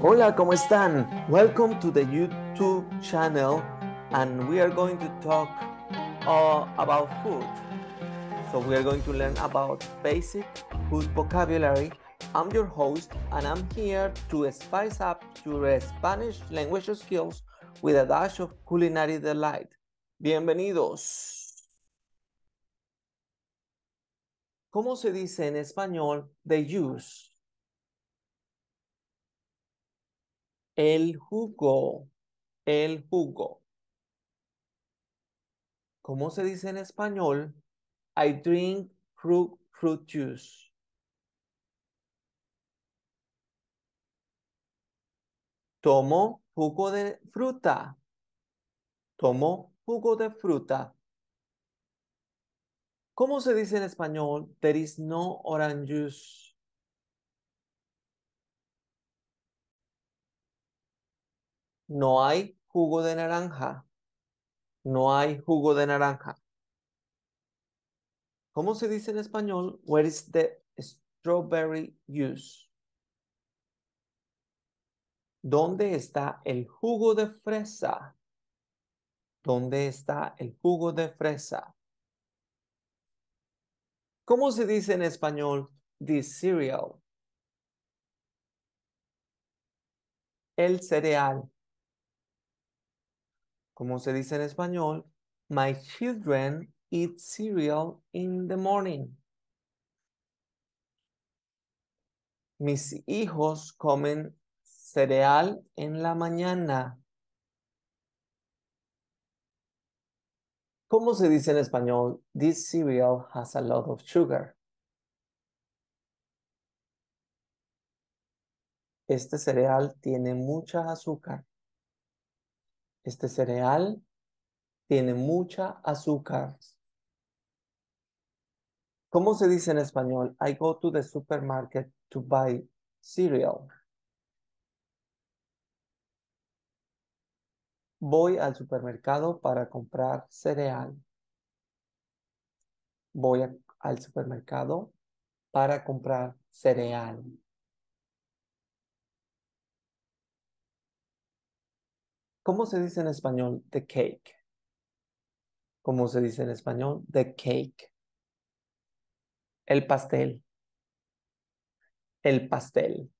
Hola, ¿cómo están? Welcome to the YouTube channel and we are going to talk uh, about food. So we are going to learn about basic food vocabulary. I'm your host and I'm here to spice up your Spanish language skills with a dash of culinary delight. Bienvenidos. ¿Cómo se dice en español the use? El jugo, el jugo. ¿Cómo se dice en español? I drink fruit, juice. Tomo jugo de fruta. Tomo jugo de fruta. ¿Cómo se dice en español? There is no orange juice. No hay jugo de naranja. No hay jugo de naranja. ¿Cómo se dice en español? Where is the strawberry juice? ¿Dónde está el jugo de fresa? ¿Dónde está el jugo de fresa? ¿Cómo se dice en español this cereal? El cereal. Como se dice en español, my children eat cereal in the morning. Mis hijos comen cereal en la mañana. ¿Cómo se dice en español? This cereal has a lot of sugar. Este cereal tiene mucha azúcar. Este cereal tiene mucha azúcar. ¿Cómo se dice en español? I go to the supermarket to buy cereal. Voy al supermercado para comprar cereal. Voy al supermercado para comprar cereal. ¿Cómo se dice en español the cake? ¿Cómo se dice en español the cake? El pastel. El pastel.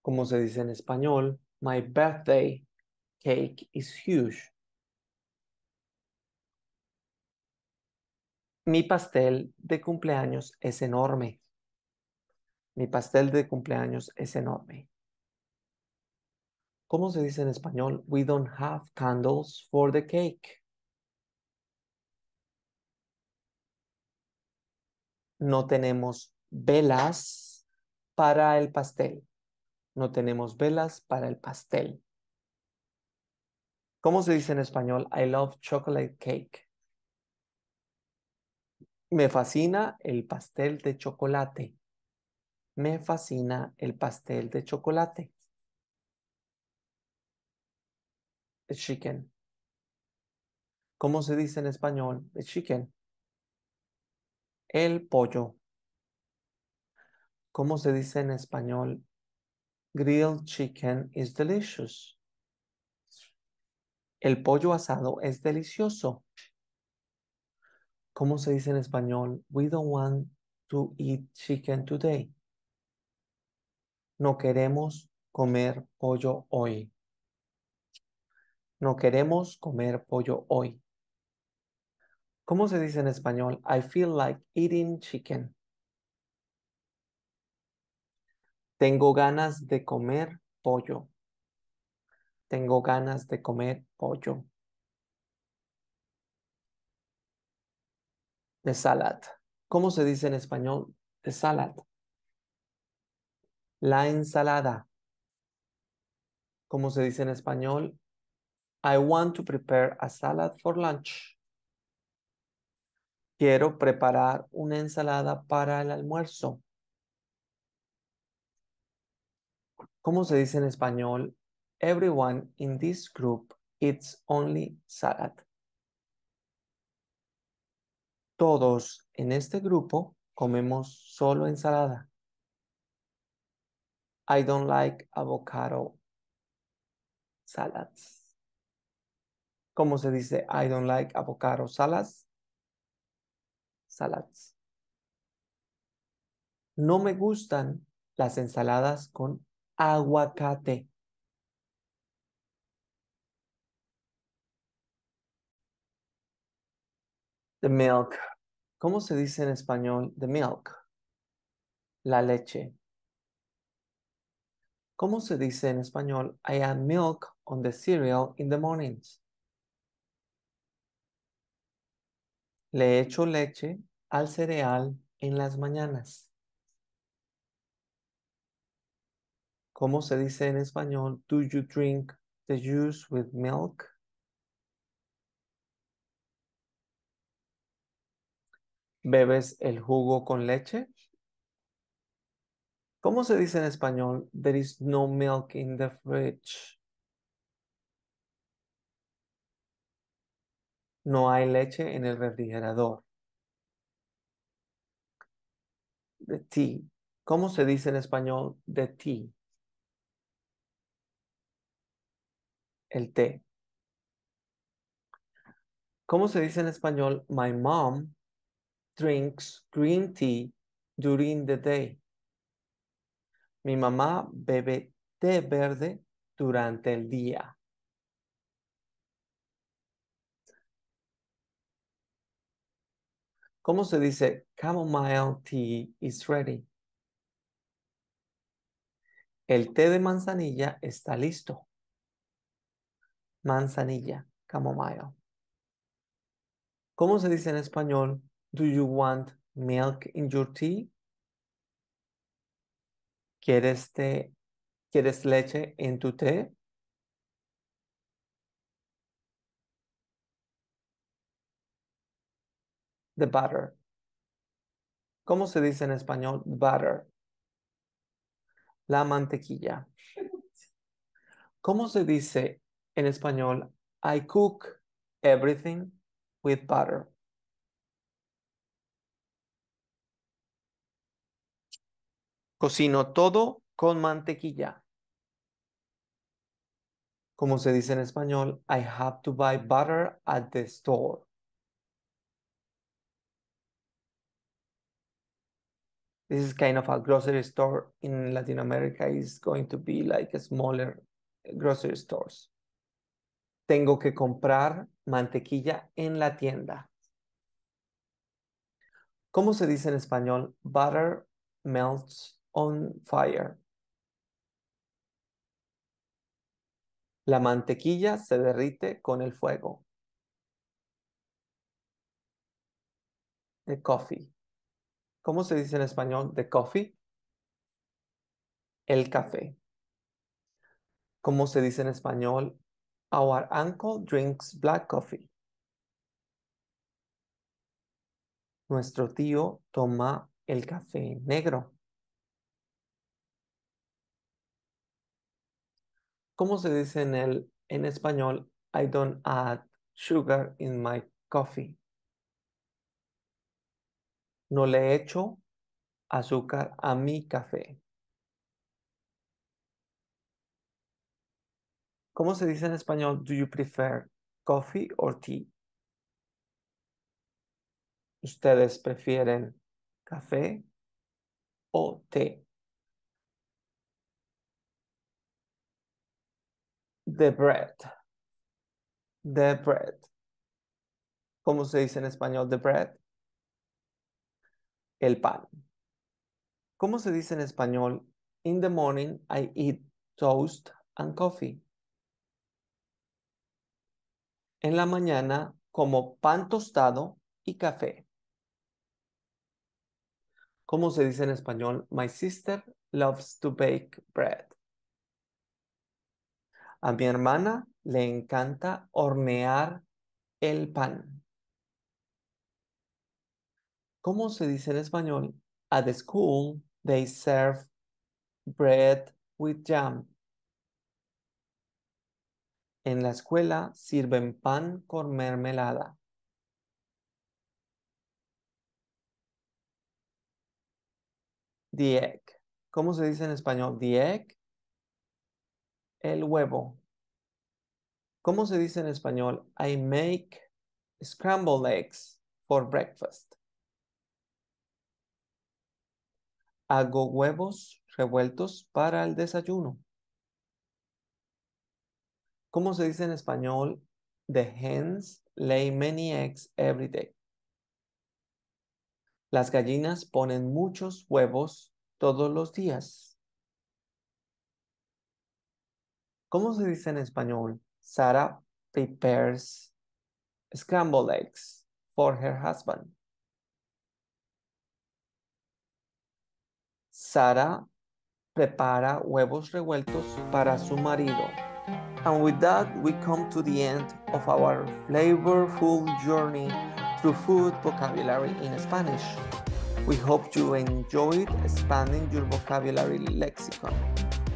¿Cómo se dice en español? My birthday cake is huge. Mi pastel de cumpleaños es enorme. Mi pastel de cumpleaños es enorme. ¿Cómo se dice en español? We don't have candles for the cake. No tenemos velas para el pastel. No tenemos velas para el pastel. ¿Cómo se dice en español? I love chocolate cake. Me fascina el pastel de chocolate. Me fascina el pastel de chocolate. chicken. ¿Cómo se dice en español? chicken. El pollo. ¿Cómo se dice en español? Grilled chicken is delicious. El pollo asado es delicioso. ¿Cómo se dice en español? We don't want to eat chicken today. No queremos comer pollo hoy. No queremos comer pollo hoy. ¿Cómo se dice en español? I feel like eating chicken. Tengo ganas de comer pollo. Tengo ganas de comer pollo. De salad. ¿Cómo se dice en español? De salad. La ensalada. ¿Cómo se dice en español? I want to prepare a salad for lunch. Quiero preparar una ensalada para el almuerzo. ¿Cómo se dice en español? Everyone in this group eats only salad. Todos en este grupo comemos solo ensalada. I don't like avocado salads. ¿Cómo se dice I don't like avocado salads? Salads. No me gustan las ensaladas con aguacate. The milk. ¿Cómo se dice en español the milk? La leche. ¿Cómo se dice en español I add milk on the cereal in the mornings? Le echo leche al cereal en las mañanas. ¿Cómo se dice en español? Do you drink the juice with milk? ¿Bebes el jugo con leche? ¿Cómo se dice en español? There is no milk in the fridge. no hay leche en el refrigerador. De tea. ¿Cómo se dice en español de tea? El té. ¿Cómo se dice en español? My mom drinks green tea during the day. Mi mamá bebe té verde durante el día. ¿Cómo se dice chamomile tea is ready? El té de manzanilla está listo. Manzanilla, chamomile. ¿Cómo se dice en español? Do you want milk in your tea? ¿Quieres, té, ¿Quieres leche en tu té? the butter. ¿Cómo se dice en español butter? La mantequilla. ¿Cómo se dice en español I cook everything with butter? Cocino todo con mantequilla. ¿Cómo se dice en español, I have to buy butter at the store. this is kind of a grocery store in Latin America is going to be like a smaller eh, grocery stores. Tengo que comprar mantequilla en la tienda. ¿Cómo se dice en español? Butter melts on fire. La mantequilla se derrite con el fuego. The coffee. ¿Cómo se dice en español the coffee? El café. ¿Cómo se dice en español? Our uncle drinks black coffee. Nuestro tío toma el café negro. ¿Cómo se dice en, en español? I don't add sugar in my coffee. No le echo azúcar a mi café. ¿Cómo se dice en español? Do you prefer coffee or tea? ¿Ustedes prefieren café o té? The bread. The bread. ¿Cómo se dice en español? The bread el pan. ¿Cómo se dice en español? In the morning I eat toast and coffee. En la mañana como pan tostado y café. ¿Cómo se dice en español? My sister loves to bake bread. A mi hermana le encanta hornear el pan. ¿Cómo se dice en español? At the school, they serve bread with jam. En la escuela sirven pan con mermelada. The egg. ¿Cómo se dice en español? The egg. El huevo. ¿Cómo se dice en español? I make scrambled eggs for breakfast. Hago huevos revueltos para el desayuno. ¿Cómo se dice en español? The hens lay many eggs every day. Las gallinas ponen muchos huevos todos los días. ¿Cómo se dice en español? Sarah prepares scrambled eggs for her husband. Sara prepara huevos revueltos para su marido. And with that, we come to the end of our flavorful journey through food vocabulary in Spanish. We hope you enjoyed expanding your vocabulary lexicon.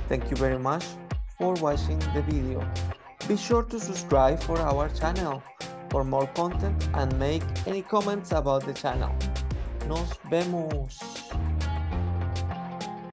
Thank you very much for watching the video. Be sure to subscribe for our channel for more content and make any comments about the channel. Nos vemos!